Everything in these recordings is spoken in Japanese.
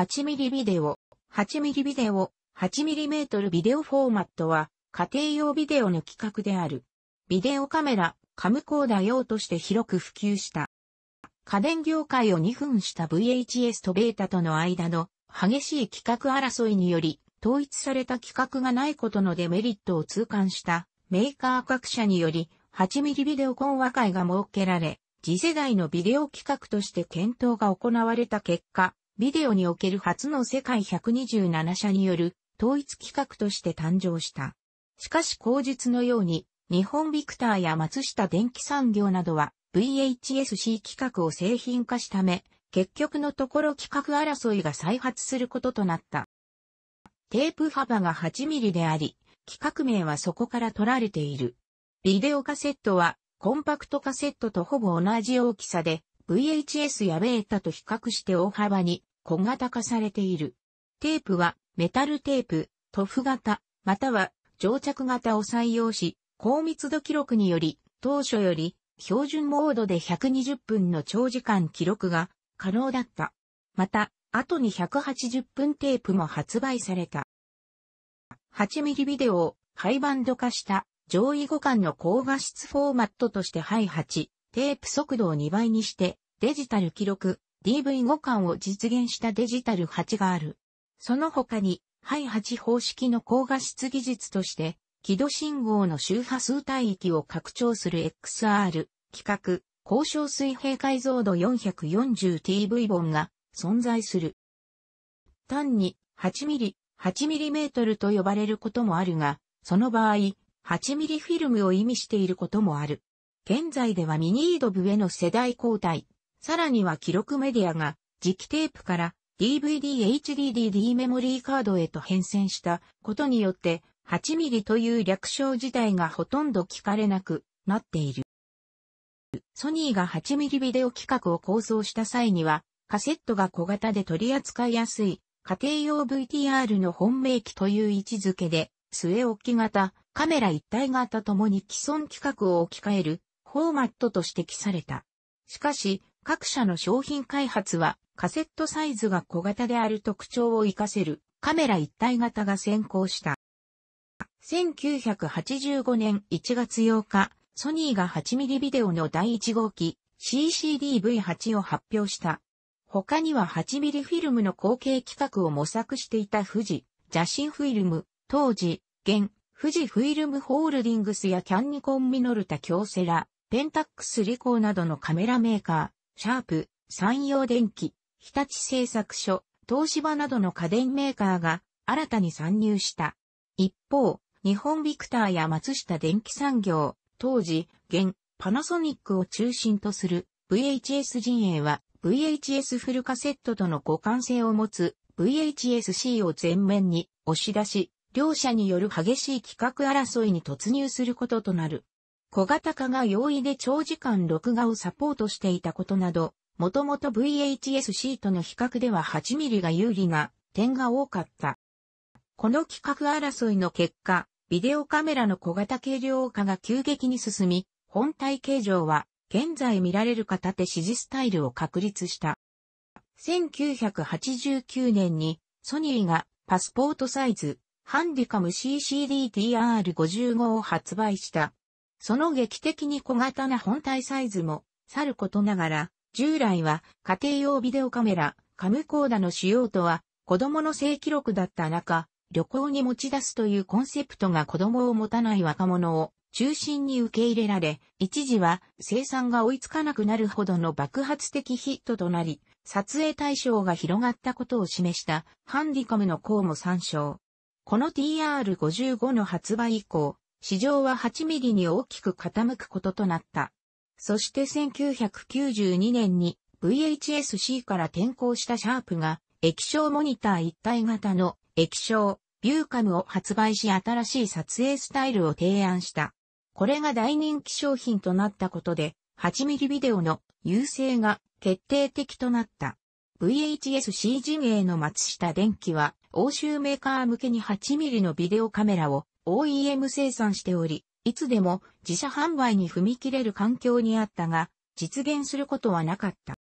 8mm ビデオ、8mm ビデオ、8mm ビデオフォーマットは家庭用ビデオの規格である。ビデオカメラ、カムコーダ用として広く普及した。家電業界を2分した VHS とベータとの間の激しい規格争いにより統一された規格がないことのデメリットを痛感したメーカー各社により 8mm ビデオ講和会が設けられ次世代のビデオ規格として検討が行われた結果ビデオにおける初の世界127社による統一企画として誕生した。しかし後日のように、日本ビクターや松下電気産業などは VHSC 企画を製品化したため、結局のところ企画争いが再発することとなった。テープ幅が8ミリであり、企画名はそこから取られている。ビデオカセットはコンパクトカセットとほぼ同じ大きさで、VHS やベータと比較して大幅に小型化されている。テープはメタルテープ、塗布型、または定着型を採用し、高密度記録により、当初より標準モードで120分の長時間記録が可能だった。また、後に180分テープも発売された。8ミリビデオをハイバンド化した上位互換の高画質フォーマットとしてハイ8、テープ速度を2倍にしてデジタル記録、DV5 感を実現したデジタル8がある。その他に、ハイ8方式の高画質技術として、軌道信号の周波数帯域を拡張する XR、規格、交渉水平解像度 440TV 本が存在する。単に 8mm、8mm と呼ばれることもあるが、その場合、8mm フィルムを意味していることもある。現在ではミニードブへの世代交代、さらには記録メディアが磁気テープから DVD-HDD-D メモリーカードへと変遷したことによって 8mm という略称自体がほとんど聞かれなくなっている。ソニーが 8mm ビデオ規格を構想した際にはカセットが小型で取り扱いやすい家庭用 VTR の本命機という位置づけで末置き型、カメラ一体型ともに既存規格を置き換えるフォーマットと指摘された。しかし、各社の商品開発はカセットサイズが小型である特徴を活かせるカメラ一体型が先行した。1985年1月8日、ソニーが 8mm ビデオの第1号機 CCDV8 を発表した。他には 8mm フィルムの後継規格を模索していた富士、邪神フィルム、当時、現、富士フィルムホールディングスやキャンニコンミノルタ京セラ、ペンタックスリコーなどのカメラメーカー、シャープ、山陽電機、日立製作所、東芝などの家電メーカーが新たに参入した。一方、日本ビクターや松下電機産業、当時、現、パナソニックを中心とする VHS 陣営は VHS フルカセットとの互換性を持つ VHSC を前面に押し出し、両者による激しい規格争いに突入することとなる。小型化が容易で長時間録画をサポートしていたことなど、もともと VHS-C との比較では 8mm が有利な点が多かった。この企画争いの結果、ビデオカメラの小型軽量化が急激に進み、本体形状は現在見られる片手支持スタイルを確立した。1989年にソニーがパスポートサイズハンディカム CCDTR55 を発売したその劇的に小型な本体サイズも、さることながら、従来は家庭用ビデオカメラ、カムコーダの使用とは、子供の性記録だった中、旅行に持ち出すというコンセプトが子供を持たない若者を中心に受け入れられ、一時は生産が追いつかなくなるほどの爆発的ヒットとなり、撮影対象が広がったことを示したハンディカムの項も参照。この TR55 の発売以降、市場は8ミリに大きく傾くこととなった。そして1992年に VHSC から転向したシャープが液晶モニター一体型の液晶ビューカムを発売し新しい撮影スタイルを提案した。これが大人気商品となったことで8ミリビデオの優勢が決定的となった。VHSC 陣営の松下電機は欧州メーカー向けに8ミリのビデオカメラを OEM 生産しており、いつでも自社販売に踏み切れる環境にあったが、実現することはなかった。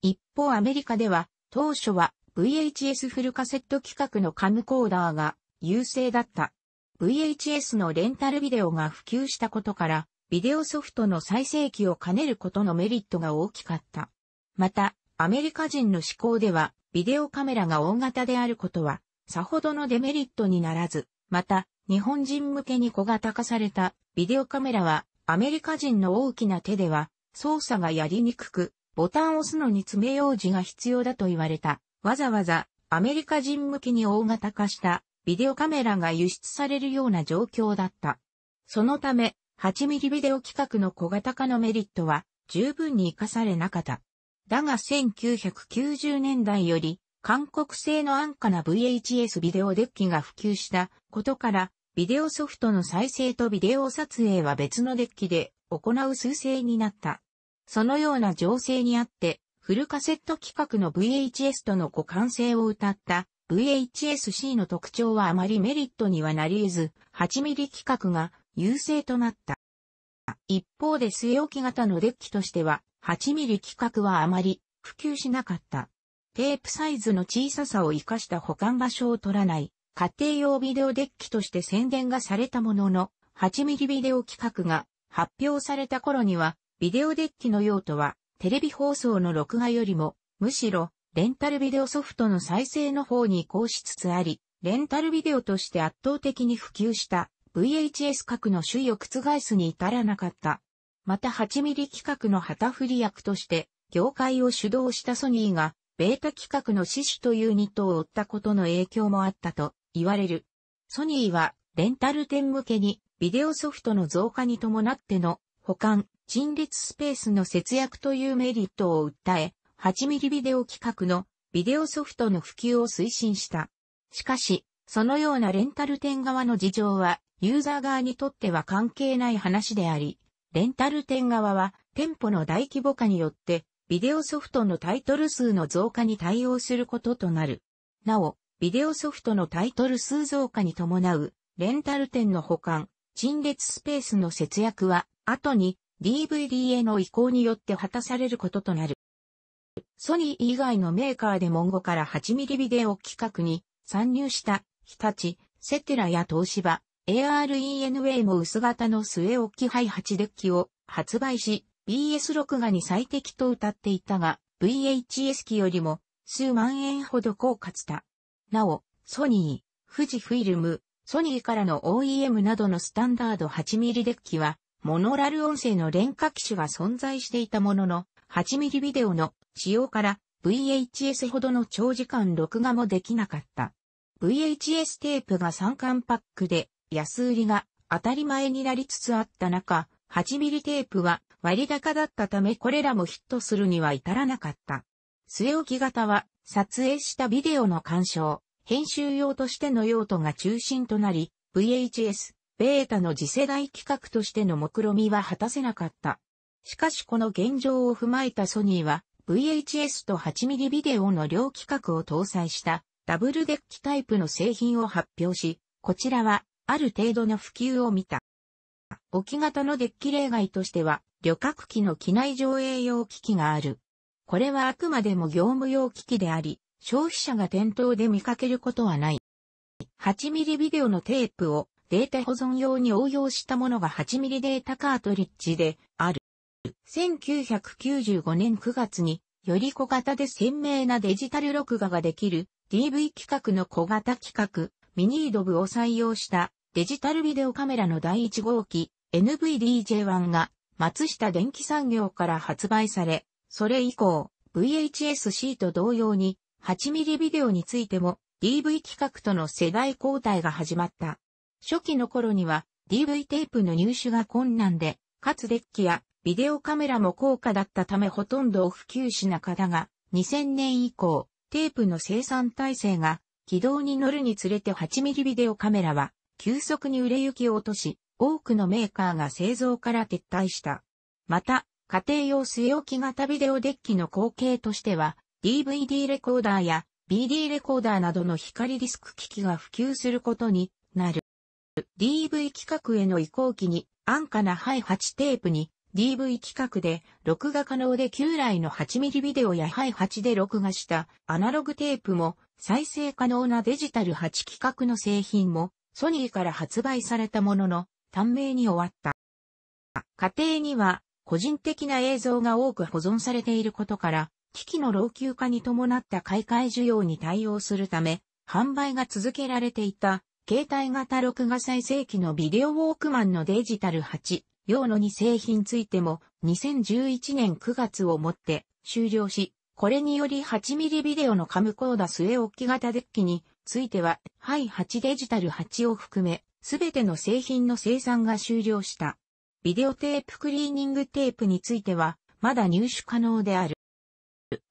一方アメリカでは、当初は VHS フルカセット規格のカムコーダーが優勢だった。VHS のレンタルビデオが普及したことから、ビデオソフトの再生機を兼ねることのメリットが大きかった。また、アメリカ人の思考では、ビデオカメラが大型であることは、さほどのデメリットにならず、また、日本人向けに小型化されたビデオカメラはアメリカ人の大きな手では操作がやりにくく、ボタンを押すのに爪楊枝が必要だと言われた。わざわざアメリカ人向けに大型化したビデオカメラが輸出されるような状況だった。そのため、8ミリビデオ規格の小型化のメリットは十分に活かされなかった。だが1990年代より韓国製の安価な VHS ビデオデッキが普及したことからビデオソフトの再生とビデオ撮影は別のデッキで行う数勢になった。そのような情勢にあって、フルカセット規格の VHS との互換性を謳った VHS-C の特徴はあまりメリットにはなり得ず、8ミリ規格が優勢となった。一方で据え置き型のデッキとしては、8ミリ規格はあまり普及しなかった。テープサイズの小ささを活かした保管場所を取らない家庭用ビデオデッキとして宣伝がされたものの、8ミリビデオ企画が発表された頃には、ビデオデッキの用途は、テレビ放送の録画よりも、むしろ、レンタルビデオソフトの再生の方に移行しつつあり、レンタルビデオとして圧倒的に普及した VHS 核の主位を覆すに至らなかった。また8ミリ企画の旗振り役として、業界を主導したソニーが、ベータ企画の死守というニットを追ったことの影響もあったと言われる。ソニーは、レンタル店向けに、ビデオソフトの増加に伴っての、保管、陳列スペースの節約というメリットを訴え、8ミリビデオ規格のビデオソフトの普及を推進した。しかし、そのようなレンタル店側の事情は、ユーザー側にとっては関係ない話であり、レンタル店側は店舗の大規模化によってビデオソフトのタイトル数の増加に対応することとなる。なお、ビデオソフトのタイトル数増加に伴う、レンタル店の保管、陳列スペースの節約は、後に DVD への移行によって果たされることとなる。ソニー以外のメーカーでも後から8ミリビデオ企画に参入した日立、セテラや東芝、ARENWAY も薄型の末置き配8デッキを発売し、BS 録画に最適と歌っていたが、VHS 機よりも数万円ほど高価した。なお、ソニー、富士フィルム、ソニーからの OEM などのスタンダード 8mm デッキは、モノラル音声の連価機種が存在していたものの、8mm ビデオの使用から VHS ほどの長時間録画もできなかった。VHS テープが3巻パックで安売りが当たり前になりつつあった中、8mm テープは割高だったためこれらもヒットするには至らなかった。末置き型は撮影したビデオの鑑賞、編集用としての用途が中心となり、VHS、ベータの次世代企画としての目論見は果たせなかった。しかしこの現状を踏まえたソニーは、VHS と 8mm ビデオの両規格を搭載したダブルデッキタイプの製品を発表し、こちらはある程度の普及を見た。置き型のデッキ例外としては、旅客機の機内上映用機器がある。これはあくまでも業務用機器であり、消費者が店頭で見かけることはない。8ミリビデオのテープをデータ保存用に応用したものが8ミリデータカートリッジである。1995年9月により小型で鮮明なデジタル録画ができる DV 規格の小型規格ミニードブを採用したデジタルビデオカメラの第1号機 NVDJ1 が松下電気産業から発売されそれ以降、VHS-C と同様に8ミリビデオについても DV 規格との世代交代が始まった。初期の頃には DV テープの入手が困難で、かつデッキやビデオカメラも高価だったためほとんど普及しなかが、2000年以降、テープの生産体制が軌道に乗るにつれて8ミリビデオカメラは急速に売れ行きを落とし、多くのメーカーが製造から撤退した。また、家庭用据え置き型ビデオデッキの後継としては、DVD レコーダーや BD レコーダーなどの光ディスク機器が普及することになる。DV 規格への移行期に安価なハイ8テープに DV 規格で録画可能で旧来の 8mm ビデオやハイ8で録画したアナログテープも再生可能なデジタル8規格の製品もソニーから発売されたものの短命に終わった。家庭には個人的な映像が多く保存されていることから、機器の老朽化に伴った買い替え需要に対応するため、販売が続けられていた、携帯型録画再生機のビデオウォークマンのデジタル8、用の2製品ついても、2011年9月をもって終了し、これにより8ミリビデオのカムコーダ据え置き型デッキについては、ハイ8デジタル8を含め、すべての製品の生産が終了した。ビデオテープクリーニングテープについては、まだ入手可能である。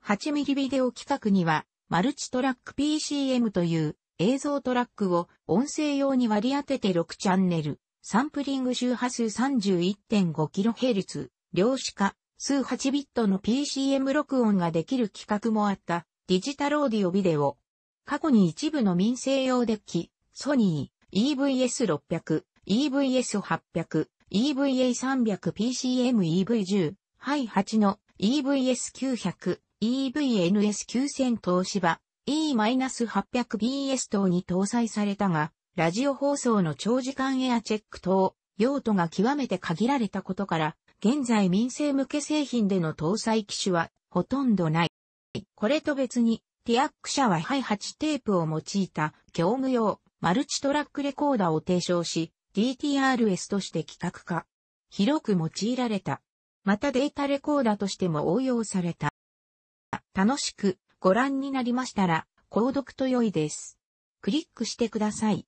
8ミリビデオ規格には、マルチトラック PCM という映像トラックを音声用に割り当てて6チャンネル、サンプリング周波数 31.5kHz、量子化、数8ビットの PCM 録音ができる規格もあったデジタルオーディオビデオ。過去に一部の民生用デッキ、ソニー、EVS600、EVS800、EVA300PCMEV10、8の EVS900、EVNS9000 東芝、E-800BS 等に搭載されたが、ラジオ放送の長時間エアチェック等、用途が極めて限られたことから、現在民生向け製品での搭載機種はほとんどない。これと別に、ティアック社はハイ8テープを用いた業務用マルチトラックレコーダーを提唱し、DTRS として企画化。広く用いられた。またデータレコーダーとしても応用された。楽しくご覧になりましたら、購読と良いです。クリックしてください。